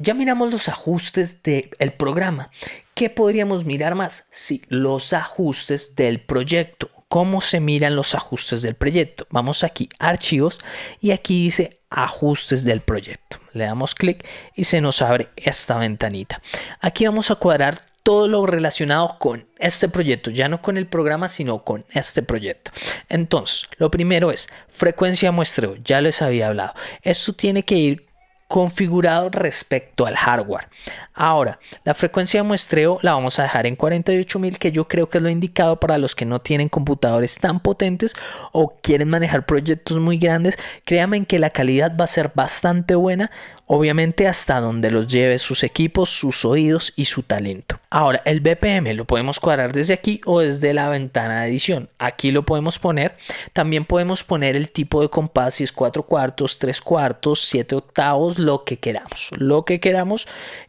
Ya miramos los ajustes del el programa. ¿Qué podríamos mirar más? Sí, los ajustes del proyecto. ¿Cómo se miran los ajustes del proyecto? Vamos aquí, archivos, y aquí dice ajustes del proyecto. Le damos clic y se nos abre esta ventanita. Aquí vamos a cuadrar todo lo relacionado con este proyecto, ya no con el programa, sino con este proyecto. Entonces, lo primero es frecuencia muestreo, ya les había hablado. Esto tiene que ir configurado respecto al hardware. Ahora, la frecuencia de muestreo la vamos a dejar en 48000, que yo creo que es lo indicado para los que no tienen computadores tan potentes o quieren manejar proyectos muy grandes. Créanme que la calidad va a ser bastante buena. Obviamente hasta donde los lleve sus equipos, sus oídos y su talento. Ahora, el BPM lo podemos cuadrar desde aquí o desde la ventana de edición. Aquí lo podemos poner. También podemos poner el tipo de compás, si es 4 cuartos, 3 cuartos, 7 octavos, lo que queramos. Lo que queramos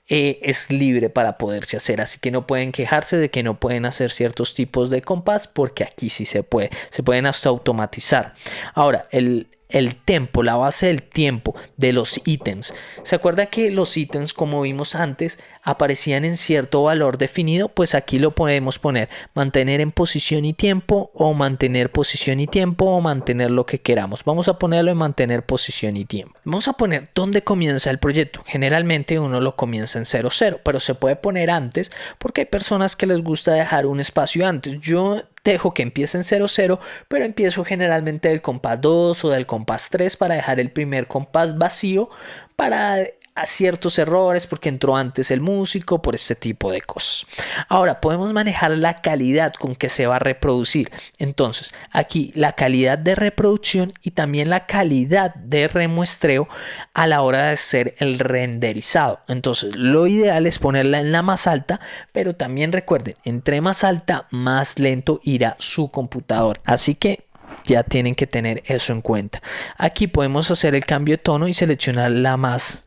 eh, es libre para poderse hacer. Así que no pueden quejarse de que no pueden hacer ciertos tipos de compás porque aquí sí se puede. Se pueden hasta automatizar. Ahora, el, el tiempo, la base del tiempo de los ítems. ¿Se acuerda que los ítems, como vimos antes, aparecían en cierto valor definido, pues aquí lo podemos poner mantener en posición y tiempo o mantener posición y tiempo o mantener lo que queramos. Vamos a ponerlo en mantener posición y tiempo. Vamos a poner dónde comienza el proyecto. Generalmente uno lo comienza en 00, pero se puede poner antes porque hay personas que les gusta dejar un espacio antes. Yo dejo que empiece en 0,0, pero empiezo generalmente del compás 2 o del compás 3 para dejar el primer compás vacío para ciertos errores porque entró antes el músico, por este tipo de cosas. Ahora, podemos manejar la calidad con que se va a reproducir. Entonces, aquí la calidad de reproducción y también la calidad de remuestreo a la hora de hacer el renderizado. Entonces, lo ideal es ponerla en la más alta, pero también recuerden, entre más alta, más lento irá su computador. Así que ya tienen que tener eso en cuenta. Aquí podemos hacer el cambio de tono y seleccionar la más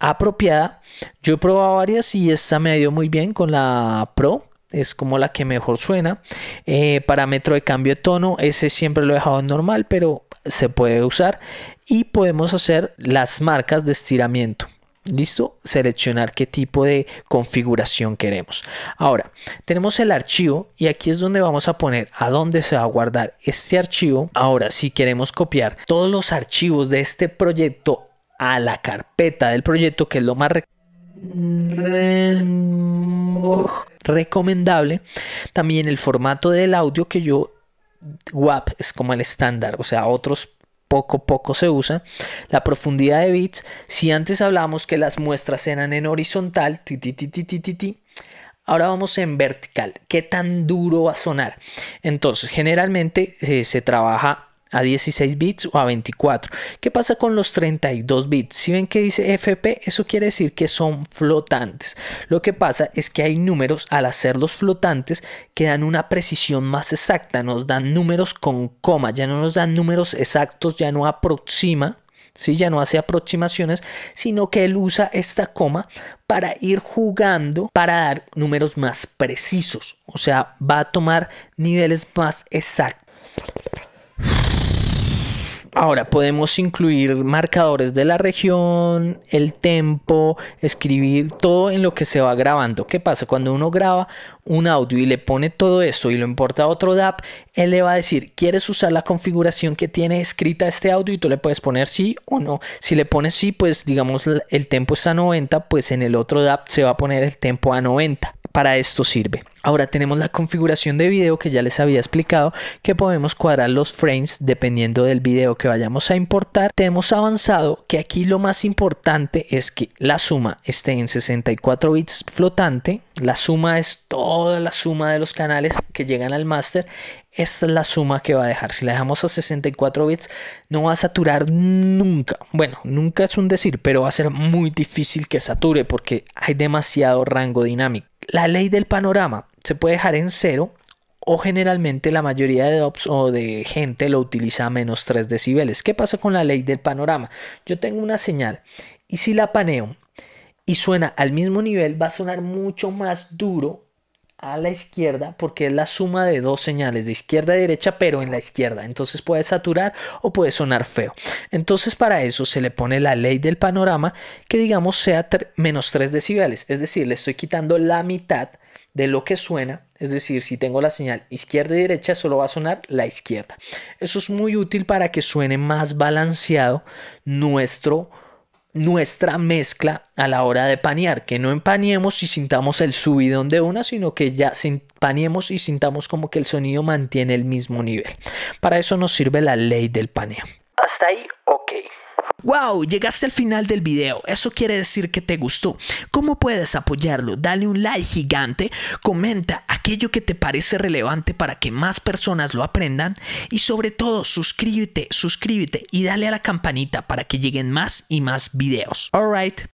apropiada. Yo he probado varias y esta me dio muy bien con la Pro. Es como la que mejor suena. Eh, parámetro de cambio de tono. Ese siempre lo he dejado en normal, pero se puede usar. Y podemos hacer las marcas de estiramiento. ¿Listo? Seleccionar qué tipo de configuración queremos. Ahora, tenemos el archivo y aquí es donde vamos a poner a dónde se va a guardar este archivo. Ahora, si queremos copiar todos los archivos de este proyecto a la carpeta del proyecto, que es lo más recomendable. También el formato del audio que yo, WAP es como el estándar, o sea, otros poco poco se usa. La profundidad de bits, si antes hablamos que las muestras eran en horizontal, Ahora vamos en vertical. ¿Qué tan duro va a sonar? Entonces, generalmente eh, se trabaja a 16 bits o a 24. ¿Qué pasa con los 32 bits? Si ven que dice FP, eso quiere decir que son flotantes. Lo que pasa es que hay números al hacerlos flotantes que dan una precisión más exacta, nos dan números con coma, ya no nos dan números exactos, ya no aproxima ¿sí? ya no hace aproximaciones, sino que él usa esta coma para ir jugando para dar números más precisos, o sea, va a tomar niveles más exactos Ahora podemos incluir marcadores de la región, el tempo, escribir todo en lo que se va grabando. ¿Qué pasa? Cuando uno graba un audio y le pone todo esto y lo importa a otro DAP, él le va a decir, ¿quieres usar la configuración que tiene escrita este audio? Y tú le puedes poner sí o no. Si le pones sí, pues digamos el tempo está a 90, pues en el otro DAP se va a poner el tempo a 90. Para esto sirve. Ahora tenemos la configuración de video que ya les había explicado que podemos cuadrar los frames dependiendo del video que vayamos a importar. Tenemos avanzado que aquí lo más importante es que la suma esté en 64 bits flotante. La suma es toda la suma de los canales que llegan al máster. Esta es la suma que va a dejar. Si la dejamos a 64 bits no va a saturar nunca. Bueno, nunca es un decir, pero va a ser muy difícil que sature porque hay demasiado rango dinámico. La ley del panorama se puede dejar en cero o generalmente la mayoría de ops o de gente lo utiliza a menos 3 decibeles. ¿Qué pasa con la ley del panorama? Yo tengo una señal y si la paneo y suena al mismo nivel va a sonar mucho más duro a la izquierda porque es la suma de dos señales de izquierda y derecha pero en la izquierda entonces puede saturar o puede sonar feo entonces para eso se le pone la ley del panorama que digamos sea menos 3 decibeles es decir le estoy quitando la mitad de lo que suena es decir, si tengo la señal izquierda y derecha, solo va a sonar la izquierda. Eso es muy útil para que suene más balanceado nuestro nuestra mezcla a la hora de panear, que no empañemos y sintamos el subidón de una, sino que ya paneemos y sintamos como que el sonido mantiene el mismo nivel. Para eso nos sirve la ley del paneo. Hasta ahí, ok. ¡Wow! Llegaste al final del video, eso quiere decir que te gustó. ¿Cómo puedes apoyarlo? Dale un like gigante, comenta, aquello que te parece relevante para que más personas lo aprendan y sobre todo suscríbete, suscríbete y dale a la campanita para que lleguen más y más videos. Alright,